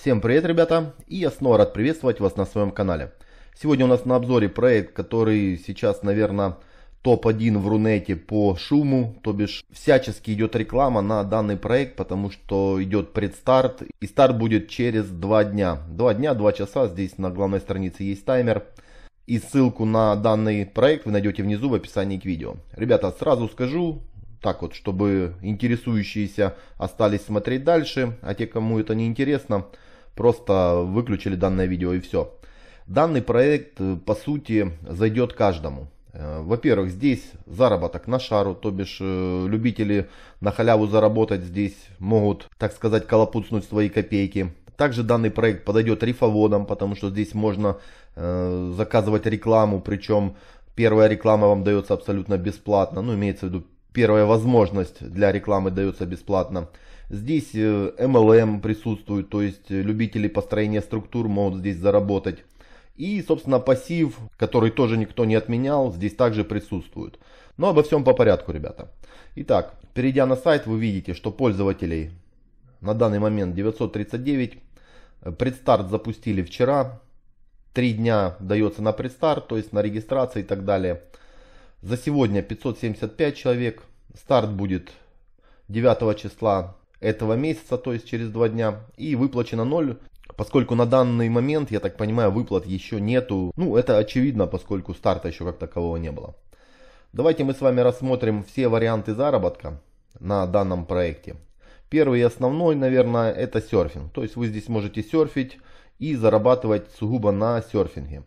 Всем привет, ребята! И я снова рад приветствовать вас на своем канале. Сегодня у нас на обзоре проект, который сейчас, наверное, топ-1 в Рунете по шуму. То бишь, всячески идет реклама на данный проект, потому что идет предстарт. И старт будет через 2 дня. 2 дня, 2 часа. Здесь на главной странице есть таймер. И ссылку на данный проект вы найдете внизу в описании к видео. Ребята, сразу скажу, так вот, чтобы интересующиеся остались смотреть дальше, а те, кому это не интересно – Просто выключили данное видео и все. Данный проект, э, по сути, зайдет каждому. Э, во-первых, здесь заработок на шару, то бишь э, любители на халяву заработать здесь могут, так сказать, колопуцнуть свои копейки. Также данный проект подойдет рифоводам, потому что здесь можно э, заказывать рекламу, причем первая реклама вам дается абсолютно бесплатно, ну имеется в виду первая возможность для рекламы дается бесплатно. Здесь MLM э, присутствует, то есть э, любители построения структур могут здесь заработать. И, собственно, пассив, который тоже никто не отменял, здесь также присутствует. Но обо всем по порядку, ребята. Итак, перейдя на сайт, вы видите, что пользователей на данный момент 939. Предстарт запустили вчера. Три дня дается на предстарт, то есть на регистрацию и так далее. За сегодня 575 человек. Старт будет 9 числа этого месяца, то есть через два дня, и выплачено 0, поскольку на данный момент, я так понимаю, выплат еще нету. Ну, это очевидно, поскольку старта еще как такового не было. Давайте мы с вами рассмотрим все варианты заработка на данном проекте. Первый и основной, наверное, это серфинг. То есть вы здесь можете серфить и зарабатывать сугубо на серфинге.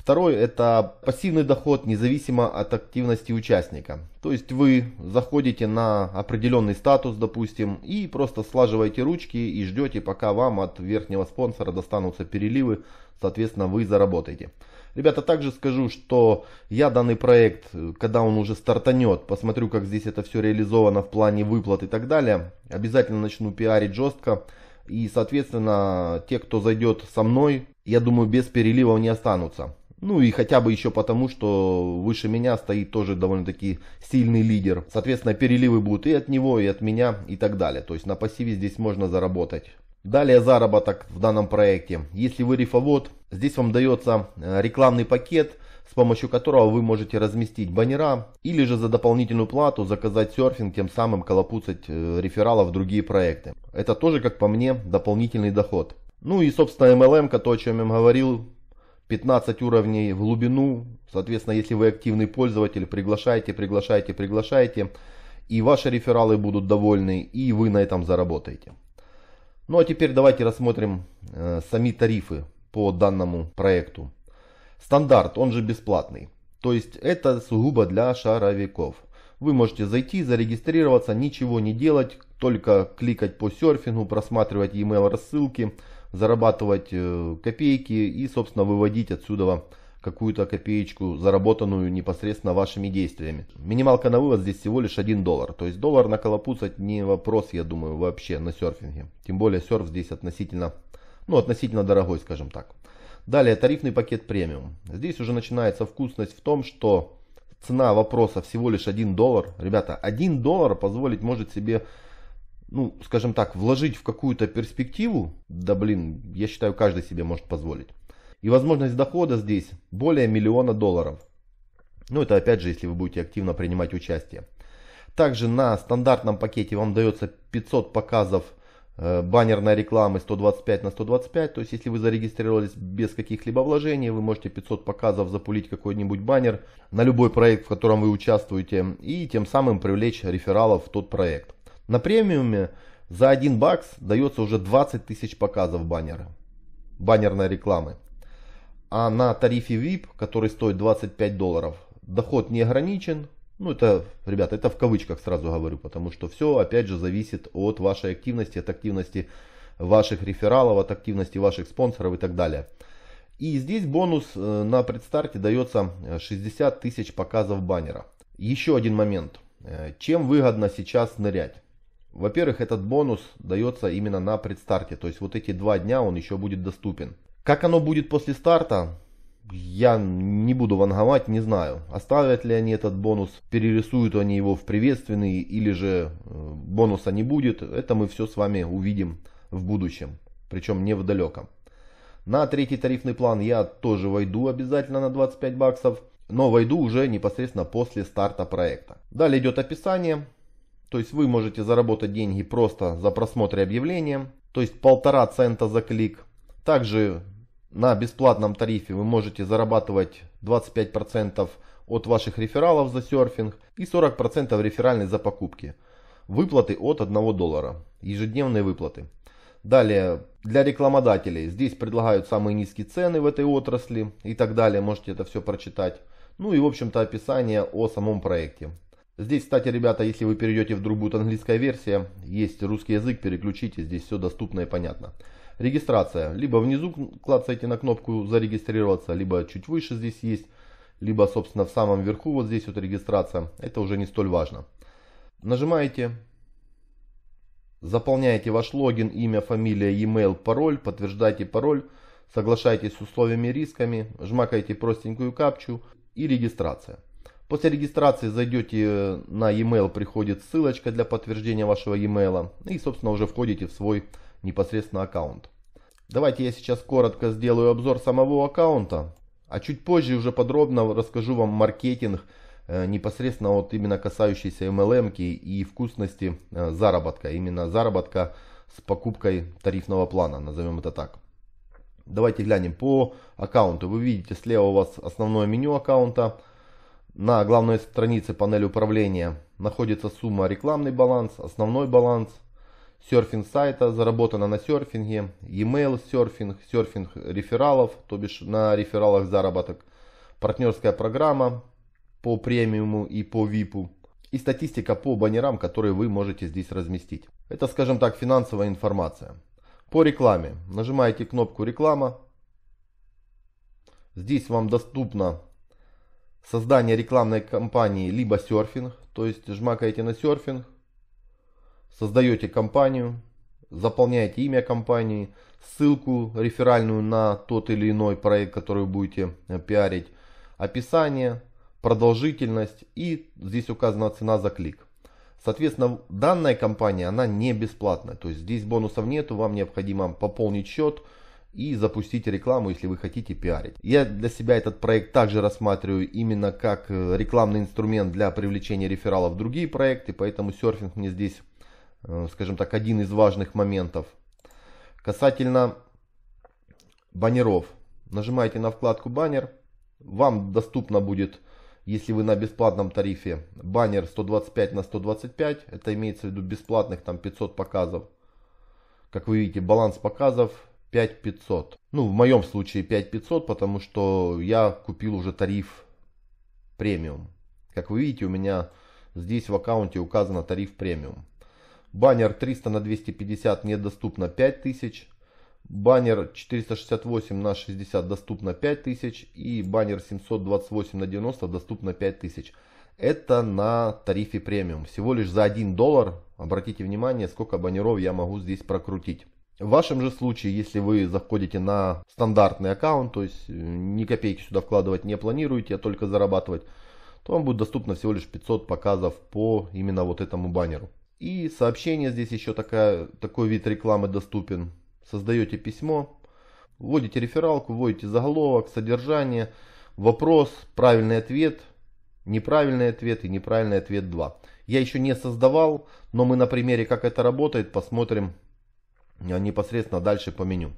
Второй – это пассивный доход независимо от активности участника. То есть вы заходите на определенный статус, допустим, и просто слаживаете ручки и ждете, пока вам от верхнего спонсора достанутся переливы, соответственно, вы заработаете. Ребята, также скажу, что я данный проект, когда он уже стартанет, посмотрю, как здесь это все реализовано в плане выплат и так далее, обязательно начну пиарить жестко. И, соответственно, те, кто зайдет со мной, я думаю, без переливов не останутся. Ну и хотя бы еще потому, что выше меня стоит тоже довольно-таки сильный лидер. Соответственно, переливы будут и от него, и от меня, и так далее. То есть на пассиве здесь можно заработать. Далее заработок в данном проекте. Если вы рифовод, здесь вам дается э, рекламный пакет, с помощью которого вы можете разместить баннера или же за дополнительную плату заказать серфинг, тем самым колопуцать э, рефералов в другие проекты. Это тоже, как по мне, дополнительный доход. Ну и, собственно, MLM, то, о чем я говорил, 15 уровней в глубину. Соответственно, если вы активный пользователь, приглашайте, приглашайте, приглашайте. И ваши рефералы будут довольны, и вы на этом заработаете. Ну а теперь давайте рассмотрим э, сами тарифы по данному проекту. Стандарт, он же бесплатный. То есть это сугубо для шаровиков. Вы можете зайти, зарегистрироваться, ничего не делать, только кликать по серфингу, просматривать e рассылки, зарабатывать э, копейки и, собственно, выводить отсюда какую-то копеечку, заработанную непосредственно вашими действиями. Минималка на вывод здесь всего лишь 1 доллар. То есть доллар наколопуцать не вопрос, я думаю, вообще на серфинге. Тем более серф здесь относительно, ну, относительно дорогой, скажем так. Далее тарифный пакет премиум. Здесь уже начинается вкусность в том, что цена вопроса всего лишь 1 доллар. Ребята, 1 доллар позволить может себе ну, скажем так, вложить в какую-то перспективу, да блин, я считаю, каждый себе может позволить. И возможность дохода здесь более миллиона долларов. Ну, это опять же, если вы будете активно принимать участие. Также на стандартном пакете вам дается 500 показов э, баннерной рекламы 125 на 125. То есть, если вы зарегистрировались без каких-либо вложений, вы можете 500 показов запулить какой-нибудь баннер на любой проект, в котором вы участвуете, и тем самым привлечь рефералов в тот проект. На премиуме за 1 бакс дается уже 20 тысяч показов баннера, баннерной рекламы. А на тарифе VIP, который стоит 25 долларов, доход не ограничен. Ну это, ребята, это в кавычках сразу говорю, потому что все опять же зависит от вашей активности, от активности ваших рефералов, от активности ваших спонсоров и так далее. И здесь бонус э, на предстарте дается 60 э, тысяч показов баннера. Еще один момент. Э, чем выгодно сейчас нырять? Во-первых, этот бонус дается именно на предстарте, то есть вот эти два дня он еще будет доступен. Как оно будет после старта, я не буду ванговать, не знаю. Оставят ли они этот бонус, перерисуют они его в приветственный или же э, бонуса не будет, это мы все с вами увидим в будущем, причем не в далеком. На третий тарифный план я тоже войду обязательно на 25 баксов, но войду уже непосредственно после старта проекта. Далее идет описание, то есть вы можете заработать деньги просто за просмотр объявления, то есть полтора цента за клик. Также на бесплатном тарифе вы можете зарабатывать 25% от ваших рефералов за серфинг и 40% реферальной за покупки. Выплаты от 1 доллара. Ежедневные выплаты. Далее, для рекламодателей. Здесь предлагают самые низкие цены в этой отрасли и так далее. Можете это все прочитать. Ну и в общем-то описание о самом проекте. Здесь, кстати, ребята, если вы перейдете в другую английская версия, есть русский язык, переключите, здесь все доступно и понятно. Регистрация. Либо внизу клацайте на кнопку «Зарегистрироваться», либо чуть выше здесь есть, либо, собственно, в самом верху вот здесь вот регистрация. Это уже не столь важно. Нажимаете, заполняете ваш логин, имя, фамилия, e-mail, пароль, подтверждаете пароль, соглашаетесь с условиями и рисками, жмакаете простенькую капчу и регистрация. После регистрации зайдете э, на e-mail, приходит ссылочка для подтверждения вашего e-mail и, собственно, уже входите в свой непосредственно аккаунт. Давайте я сейчас коротко сделаю обзор самого аккаунта, а чуть позже уже подробно расскажу вам маркетинг, э, непосредственно вот именно касающийся MLM и вкусности э, заработка, именно заработка с покупкой тарифного плана, назовем это так. Давайте глянем по аккаунту. Вы видите слева у вас основное меню аккаунта, на главной странице панели управления находится сумма рекламный баланс, основной баланс, серфинг сайта, заработано на серфинге, e-mail серфинг, серфинг рефералов, то бишь на рефералах заработок, партнерская программа по премиуму и по випу и статистика по баннерам, которые вы можете здесь разместить. Это, скажем так, финансовая информация. По рекламе. Нажимаете кнопку «Реклама». Здесь вам доступно создание рекламной кампании, либо серфинг, то есть жмакаете на серфинг, создаете кампанию, заполняете имя компании, ссылку реферальную на тот или иной проект, который будете э, пиарить, описание, продолжительность и здесь указана цена за клик. Соответственно, данная компания, она не бесплатная, то есть здесь бонусов нету, вам необходимо пополнить счет, и запустить рекламу, если вы хотите пиарить. Я для себя этот проект также рассматриваю именно как э, рекламный инструмент для привлечения рефералов в другие проекты, поэтому серфинг мне здесь, э, скажем так, один из важных моментов. Касательно баннеров. Нажимаете на вкладку «Баннер». Вам доступно будет, если вы на бесплатном тарифе, баннер 125 на 125. Это имеется в виду бесплатных там 500 показов. Как вы видите, баланс показов 5500. Ну, в моем случае 5500, потому что я купил уже тариф премиум. Как вы видите, у меня здесь в аккаунте указано тариф премиум. Баннер 300 на 250 недоступно 5000. Баннер 468 на 60 доступно 5000. И баннер 728 на 90 доступно 5000. Это на тарифе премиум. Всего лишь за 1 доллар. Обратите внимание, сколько баннеров я могу здесь прокрутить. В вашем же случае, если вы заходите на стандартный аккаунт, то есть э, ни копейки сюда вкладывать не планируете, а только зарабатывать, то вам будет доступно всего лишь 500 показов по именно вот этому баннеру. И сообщение здесь еще такая, такой вид рекламы доступен. Создаете письмо, вводите рефералку, вводите заголовок, содержание, вопрос, правильный ответ, неправильный ответ и неправильный ответ 2. Я еще не создавал, но мы на примере, как это работает, посмотрим Э, непосредственно дальше по меню.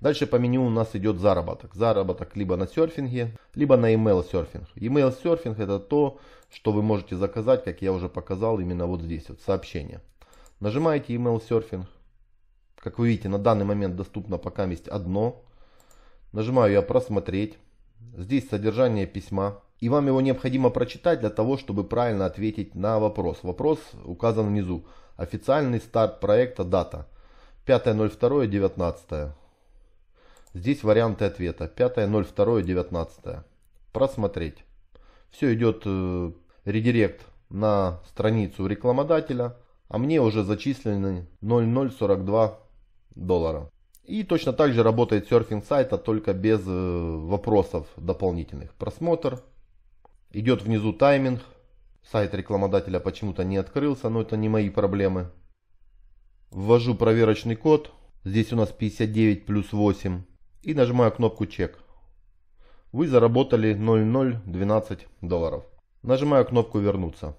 Дальше по меню у нас идет заработок. Заработок либо на серфинге, либо на email серфинг. Email серфинг это то, что вы можете заказать, как я уже показал, именно вот здесь, вот сообщение. Нажимаете email серфинг. Как вы видите, на данный момент доступно пока есть одно. Нажимаю я просмотреть. Здесь содержание письма. И вам его необходимо прочитать для того, чтобы правильно ответить на вопрос. Вопрос указан внизу. Официальный старт проекта, дата. 5.02.19. Здесь варианты ответа. 5.02.19. Просмотреть. Все идет э, редирект на страницу рекламодателя, а мне уже зачислены 0.042 доллара. И точно так же работает серфинг сайта, только без э, вопросов дополнительных. Просмотр. Идет внизу тайминг. Сайт рекламодателя почему-то не открылся, но это не мои проблемы. Ввожу проверочный код, здесь у нас 59 плюс 8, и нажимаю кнопку «Чек». Вы заработали 0,012 долларов. Нажимаю кнопку «Вернуться».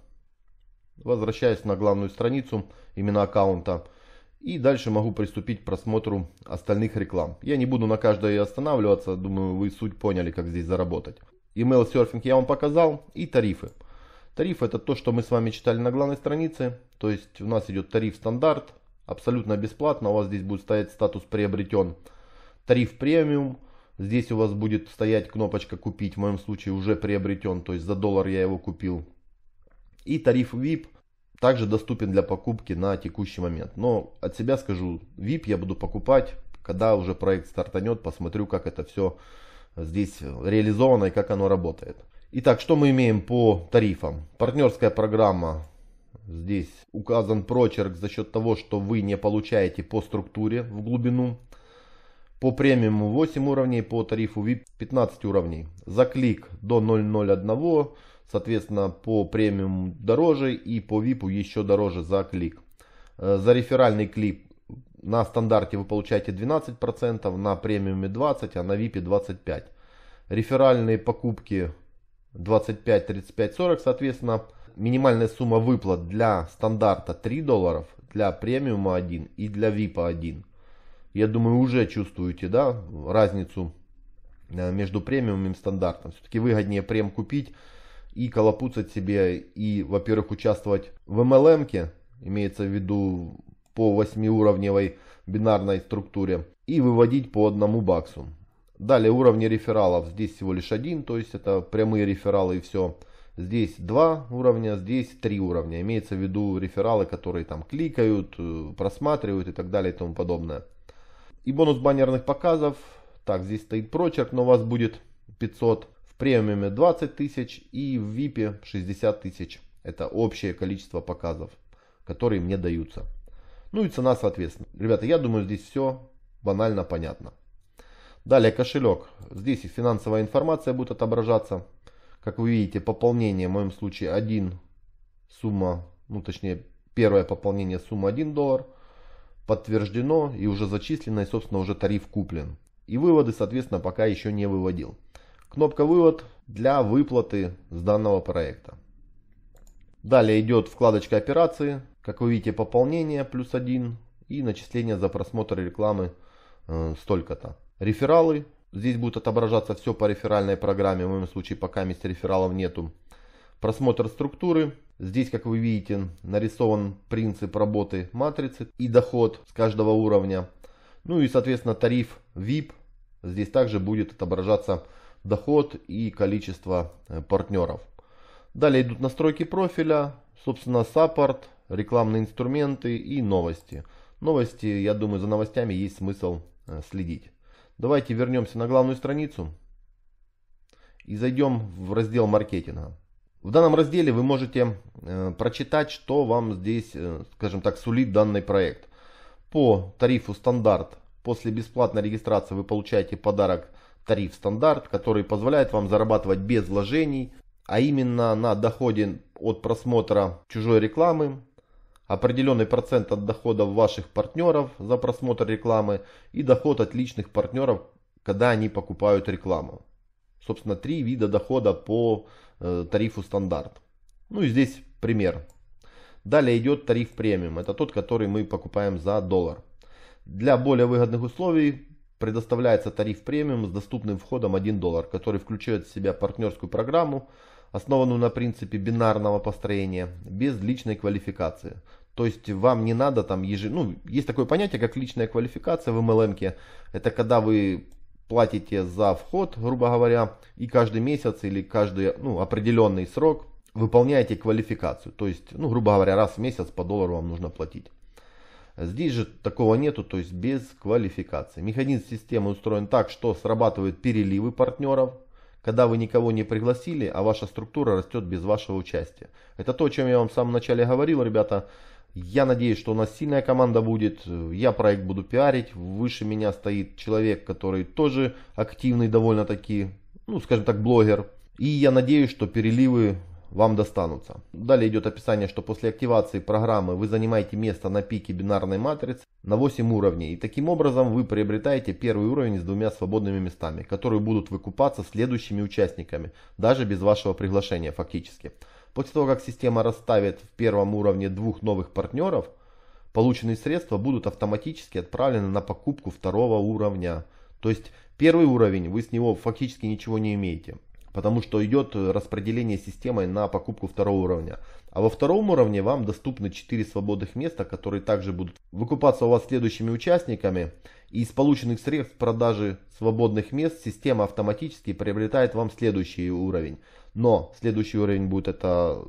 Возвращаюсь на главную страницу именно аккаунта. И дальше могу приступить к просмотру остальных реклам. Я не буду на каждой останавливаться, думаю, вы суть поняли, как здесь заработать. Email серфинг я вам показал и тарифы. Тариф это то, что мы с вами читали на главной странице. То есть у нас идет тариф стандарт, Абсолютно бесплатно у вас здесь будет стоять статус «Приобретен». Тариф «Премиум». Здесь у вас будет стоять кнопочка «Купить». В моем случае уже приобретен, то есть за доллар я его купил. И тариф VIP также доступен для покупки на текущий момент. Но от себя скажу, VIP я буду покупать, когда уже проект стартанет, посмотрю, как это все здесь реализовано и как оно работает. Итак, что мы имеем по тарифам? Партнерская программа Здесь указан прочерк за счет того, что вы не получаете по структуре в глубину. По премиуму 8 уровней, по тарифу VIP 15 уровней. За клик до 0.01, соответственно, по премиуму дороже и по VIP еще дороже за клик. Э, за реферальный клик на стандарте вы получаете 12%, на премиуме 20%, а на VIP 25%. Реферальные покупки 25, 35, 40, соответственно, минимальная сумма выплат для стандарта 3 долларов, для премиума 1 и для VIP 1. Я думаю, уже чувствуете да, разницу э, между премиумом и стандартом. Все-таки выгоднее прем купить и колопуцать себе, и, во-первых, участвовать в MLM, имеется в виду по 8-уровневой бинарной структуре, и выводить по одному баксу. Далее уровни рефералов. Здесь всего лишь один, то есть это прямые рефералы и все. Здесь два уровня, здесь три уровня. Имеется в виду рефералы, которые там кликают, э, просматривают и так далее и тому подобное. И бонус баннерных показов. Так, здесь стоит прочерк, но у вас будет 500. В премиуме 20 тысяч и в випе 60 тысяч. Это общее количество показов, которые мне даются. Ну и цена соответственно. Ребята, я думаю здесь все банально понятно. Далее кошелек. Здесь финансовая информация будет отображаться. Как вы видите, пополнение в моем случае 1 сумма, ну точнее первое пополнение сумма 1 доллар подтверждено и уже зачислено и собственно уже тариф куплен. И выводы соответственно пока еще не выводил. Кнопка вывод для выплаты с данного проекта. Далее идет вкладочка операции. Как вы видите, пополнение плюс 1 и начисление за просмотр рекламы э, столько-то. Рефералы Здесь будет отображаться все по реферальной программе, в моем случае пока мест рефералов нету. Просмотр структуры. Здесь, как вы видите, нарисован принцип работы матрицы и доход с каждого уровня. Ну и, соответственно, тариф VIP. Здесь также будет отображаться доход и количество э, партнеров. Далее идут настройки профиля, собственно, саппорт, рекламные инструменты и новости. Новости, я думаю, за новостями есть смысл э, следить. Давайте вернемся на главную страницу и зайдем в раздел маркетинга. В данном разделе вы можете э, прочитать, что вам здесь, э, скажем так, сулит данный проект. По тарифу стандарт после бесплатной регистрации вы получаете подарок тариф стандарт, который позволяет вам зарабатывать без вложений, а именно на доходе от просмотра чужой рекламы определенный процент от доходов ваших партнеров за просмотр рекламы и доход от личных партнеров, когда они покупают рекламу. Собственно, три вида дохода по э, тарифу стандарт. Ну и здесь пример. Далее идет тариф премиум. Это тот, который мы покупаем за доллар. Для более выгодных условий предоставляется тариф премиум с доступным входом 1 доллар, который включает в себя партнерскую программу, основанную на принципе бинарного построения, без личной квалификации. То есть вам не надо там ежи... Ну, есть такое понятие, как личная квалификация в MLM. Это когда вы платите за вход, грубо говоря, и каждый месяц или каждый ну, определенный срок выполняете квалификацию. То есть, ну, грубо говоря, раз в месяц по доллару вам нужно платить. Здесь же такого нету, то есть без квалификации. Механизм системы устроен так, что срабатывают переливы партнеров, когда вы никого не пригласили, а ваша структура растет без вашего участия. Это то, о чем я вам в самом начале говорил, ребята. Я надеюсь, что у нас сильная команда будет. Я проект буду пиарить. Выше меня стоит человек, который тоже активный довольно-таки, ну, скажем так, блогер. И я надеюсь, что переливы вам достанутся. Далее идет описание, что после активации программы вы занимаете место на пике бинарной матрицы на 8 уровней. И таким образом вы приобретаете первый уровень с двумя свободными местами, которые будут выкупаться следующими участниками, даже без вашего приглашения фактически. После того, как система расставит в первом уровне двух новых партнеров, полученные средства будут автоматически отправлены на покупку второго уровня. То есть первый уровень, вы с него фактически ничего не имеете, потому что идет распределение системой на покупку второго уровня. А во втором уровне вам доступны 4 свободных места, которые также будут выкупаться у вас следующими участниками. И из полученных средств продажи свободных мест система автоматически приобретает вам следующий уровень. Но следующий уровень будет это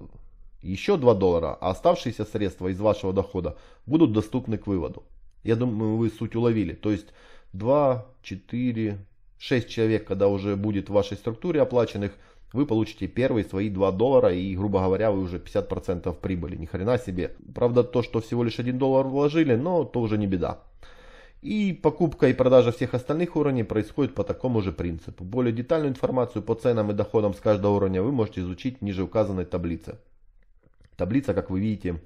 еще 2 доллара, а оставшиеся средства из вашего дохода будут доступны к выводу. Я думаю, вы суть уловили. То есть 2, 4, 6 человек, когда уже будет в вашей структуре оплаченных, вы получите первые свои 2 доллара и, грубо говоря, вы уже 50% прибыли. Ни хрена себе. Правда, то, что всего лишь 1 доллар вложили, но то уже не беда. И покупка и продажа всех остальных уровней происходит по такому же принципу. Более детальную информацию по ценам и доходам с каждого уровня вы можете изучить в ниже указанной таблице. Таблица, как вы видите,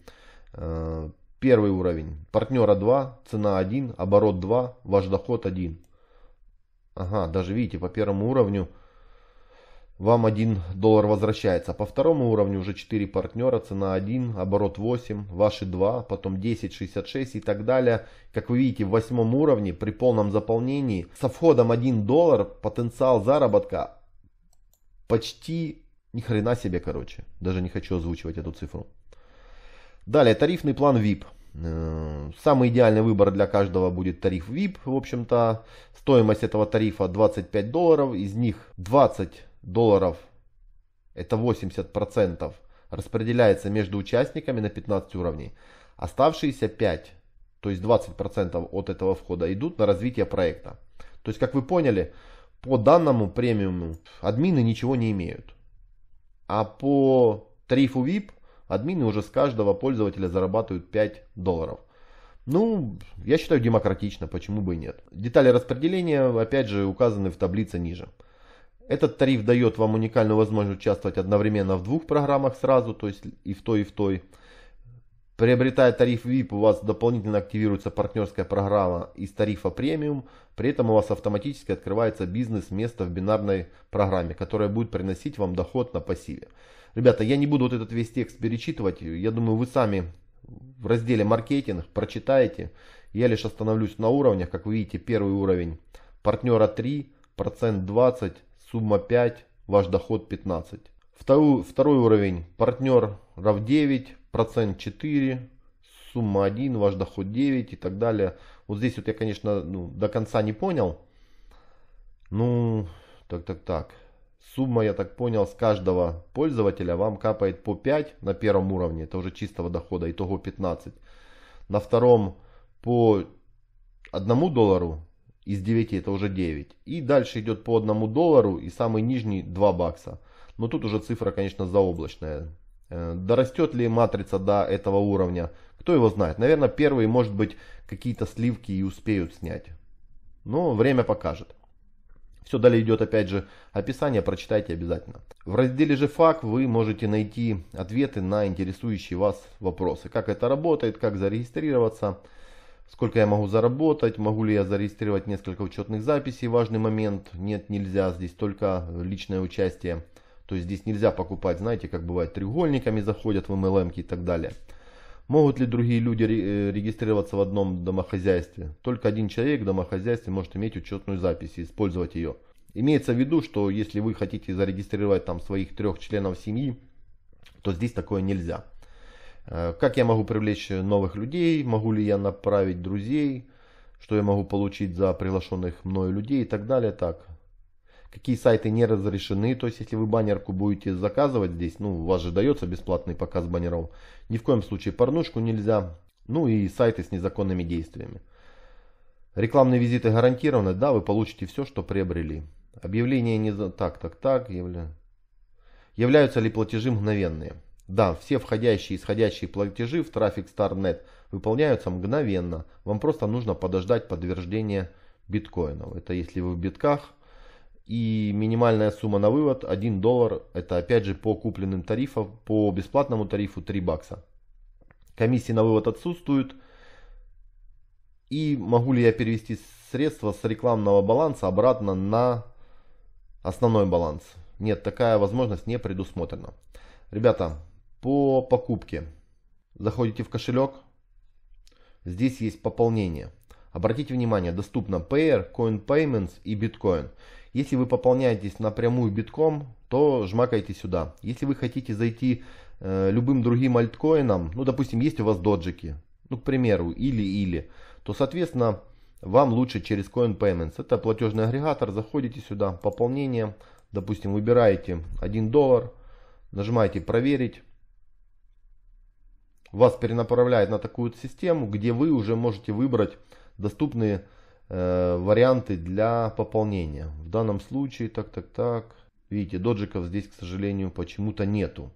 э, первый уровень. Партнера 2, цена 1, оборот 2, ваш доход 1. Ага, даже видите, по первому уровню вам 1 доллар возвращается. А по второму уровню уже 4 партнера, цена 1, оборот 8, ваши 2, потом 10, 66 и так далее. Как вы видите, в восьмом уровне при полном заполнении со входом 1 доллар потенциал заработка почти ни хрена себе, короче. Даже не хочу озвучивать эту цифру. Далее, тарифный план VIP. Э, самый идеальный выбор для каждого будет тариф VIP, в общем-то. Стоимость этого тарифа 25 долларов, из них 20 долларов, это 80%, распределяется между участниками на 15 уровней. Оставшиеся 5, то есть 20% от этого входа идут на развитие проекта. То есть, как вы поняли, по данному премиуму админы ничего не имеют. А по тарифу VIP админы уже с каждого пользователя зарабатывают 5 долларов. Ну, я считаю демократично, почему бы и нет. Детали распределения, опять же, указаны в таблице ниже. Этот тариф дает вам уникальную возможность участвовать одновременно в двух программах сразу, то есть и в той, и в той. Приобретая тариф VIP, у вас дополнительно активируется партнерская программа из тарифа премиум. При этом у вас автоматически открывается бизнес-место в бинарной программе, которая будет приносить вам доход на пассиве. Ребята, я не буду вот этот весь текст перечитывать. Я думаю, вы сами в разделе маркетинг прочитаете. Я лишь остановлюсь на уровнях. Как вы видите, первый уровень партнера 3, процент 20, сумма 5, ваш доход 15. Второй, второй уровень, партнер рав 9, процент 4, сумма 1, ваш доход 9 и так далее. Вот здесь вот я, конечно, ну, до конца не понял. Ну, так, так, так. Сумма, я так понял, с каждого пользователя вам капает по 5 на первом уровне. Это уже чистого дохода, итого 15. На втором по 1 доллару из 9 это уже 9. И дальше идет по 1 доллару и самый нижний 2 бакса. Но тут уже цифра, конечно, заоблачная. Э, дорастет ли матрица до этого уровня, кто его знает. Наверное, первые, может быть, какие-то сливки и успеют снять. Но время покажет. Все далее идет, опять же, описание, прочитайте обязательно. В разделе же «Фак» вы можете найти ответы на интересующие вас вопросы. Как это работает, как зарегистрироваться, сколько я могу заработать, могу ли я зарегистрировать несколько учетных записей, важный момент, нет, нельзя, здесь только личное участие, то есть здесь нельзя покупать, знаете, как бывает, треугольниками заходят в MLM и так далее. Могут ли другие люди э, регистрироваться в одном домохозяйстве? Только один человек в домохозяйстве может иметь учетную запись и использовать ее. Имеется в виду, что если вы хотите зарегистрировать там своих трех членов семьи, то здесь такое нельзя. Э, как я могу привлечь новых людей, могу ли я направить друзей, что я могу получить за приглашенных мною людей и так далее. Так. Какие сайты не разрешены, то есть если вы баннерку будете заказывать здесь, ну у вас же дается бесплатный показ баннеров, ни в коем случае порнушку нельзя, ну и сайты с незаконными действиями. Рекламные визиты гарантированы, да, вы получите все, что приобрели. Объявление не за... Так, так, так, явля... являются ли платежи мгновенные? Да, все входящие и исходящие платежи в трафик StarNet выполняются мгновенно. Вам просто нужно подождать подтверждения биткоинов. Это если вы в битках. И минимальная сумма на вывод 1 доллар. Это опять же по купленным тарифам, по бесплатному тарифу 3 бакса. Комиссии на вывод отсутствуют. И могу ли я перевести средства с рекламного баланса обратно на основной баланс? Нет, такая возможность не предусмотрена. Ребята, по покупке. Заходите в кошелек. Здесь есть пополнение. Обратите внимание, доступно Payer, Coin Payments и Bitcoin. Если вы пополняетесь напрямую битком, то жмакайте сюда. Если вы хотите зайти э, любым другим альткоином, ну, допустим, есть у вас доджики, ну, к примеру, или-или, то, соответственно, вам лучше через Coin Payments. Это платежный агрегатор, заходите сюда, пополнение, допустим, выбираете 1 доллар, нажимаете проверить, вас перенаправляет на такую систему, где вы уже можете выбрать доступные э, варианты для пополнения. В данном случае, так, так, так. Видите, доджиков здесь, к сожалению, почему-то нету.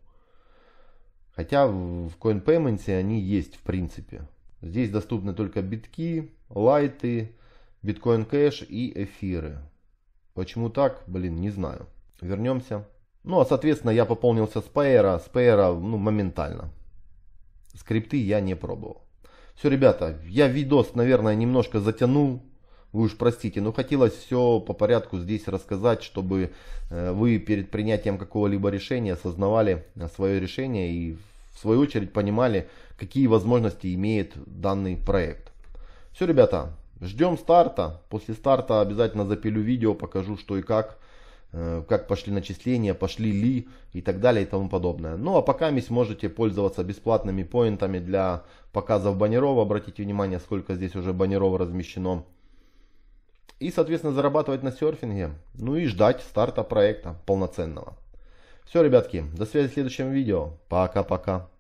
Хотя в CoinPayment они есть, в принципе. Здесь доступны только битки, лайты, биткоин кэш и эфиры. Почему так, блин, не знаю. Вернемся. Ну, а, соответственно, я пополнился с Payer. А с Payer, ну, моментально. Скрипты я не пробовал. Все, ребята, я видос, наверное, немножко затянул. Вы уж простите, но хотелось все по порядку здесь рассказать, чтобы э, вы перед принятием какого-либо решения осознавали э, свое решение и в свою очередь понимали, какие возможности имеет данный проект. Все, ребята, ждем старта. После старта обязательно запилю видео, покажу что и как. Э, как пошли начисления, пошли ли и так далее и тому подобное. Ну а пока мисс сможете пользоваться бесплатными поинтами для показов баннеров. Обратите внимание, сколько здесь уже баннеров размещено. И, соответственно, зарабатывать на серфинге. Ну и ждать старта проекта полноценного. Все, ребятки, до связи в следующем видео. Пока-пока.